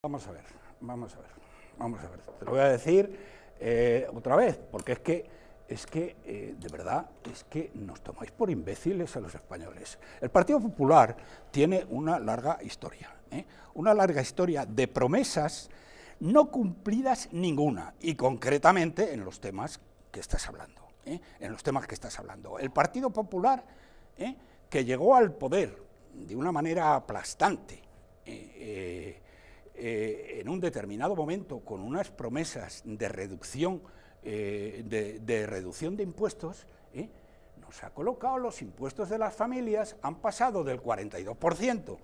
Vamos a ver, vamos a ver, vamos a ver. Te lo voy a decir eh, otra vez, porque es que, es que eh, de verdad, es que nos tomáis por imbéciles a los españoles. El Partido Popular tiene una larga historia, ¿eh? una larga historia de promesas no cumplidas ninguna, y concretamente en los temas que estás hablando. En los temas que estás hablando. El Partido Popular, que llegó al poder de una manera aplastante, eh, en un determinado momento con unas promesas de reducción, eh, de, reducción de impuestos, ¿eh? nos ha colocado los impuestos de las familias, han pasado del 42%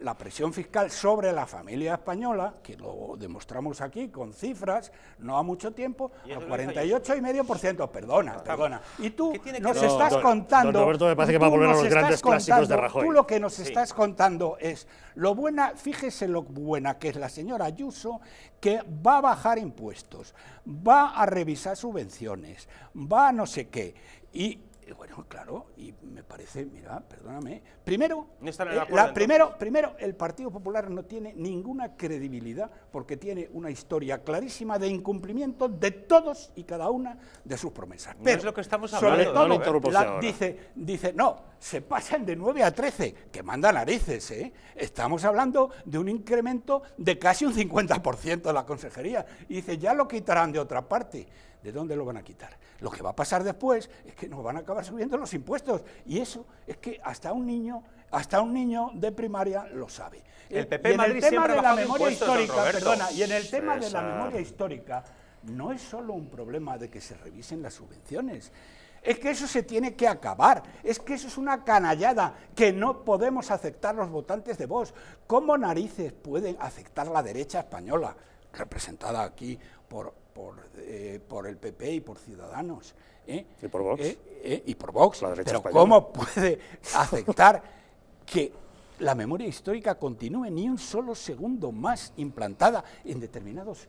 la presión fiscal sobre la familia española, que lo demostramos aquí con cifras, no a mucho tiempo, al 48,5%. Perdona, perdona. Y tú nos estás contando... Roberto me parece que va a volver a los grandes clásicos de Rajoy. Tú lo que nos estás contando es lo buena, fíjese lo buena que es la señora Ayuso, que va a bajar impuestos, va a revisar subvenciones, va a no sé qué, y bueno, claro, y me parece, mira, perdóname. Primero, eh, primero, primero, el Partido Popular no tiene ninguna credibilidad porque tiene una historia clarísima de incumplimiento de todos y cada una de sus promesas. Pero, es lo que estamos hablando. Sobre todo, la, dice, dice, no, se pasan de 9 a 13, que manda narices, ¿eh? Estamos hablando de un incremento de casi un 50% de la consejería. Y dice, ya lo quitarán de otra parte. ¿De dónde lo van a quitar? Lo que va a pasar después es que nos van a acabar subiendo los impuestos. Y eso es que hasta un niño, hasta un niño de primaria lo sabe. El eh, PP y en el tema de la memoria histórica, y en el tema de la memoria histórica no es solo un problema de que se revisen las subvenciones. Es que eso se tiene que acabar. Es que eso es una canallada que no podemos aceptar los votantes de VOZ ¿Cómo narices pueden aceptar la derecha española, representada aquí por por, eh, por el PP y por Ciudadanos. ¿eh? Y por Vox. Eh, y por Pero ¿cómo puede aceptar que la memoria histórica continúe ni un solo segundo más implantada en determinados,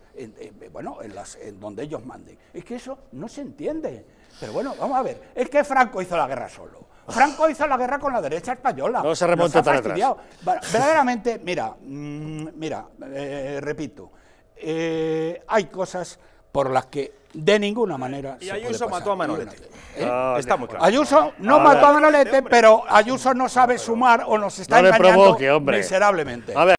bueno, en, las, en donde ellos manden? Es que eso no se entiende. Pero bueno, vamos a ver, es que Franco hizo la guerra solo. Franco hizo la guerra con la derecha española. No se remonta tan atrás. verdaderamente, mira, mm, mira, repito, eh, hay cosas por las que de ninguna manera. Y Ayuso mató a Manolete. ¿eh? está muy claro. Ayuso no mató a Manolete, pero Ayuso no sabe sumar o nos está engañando miserablemente. A ver.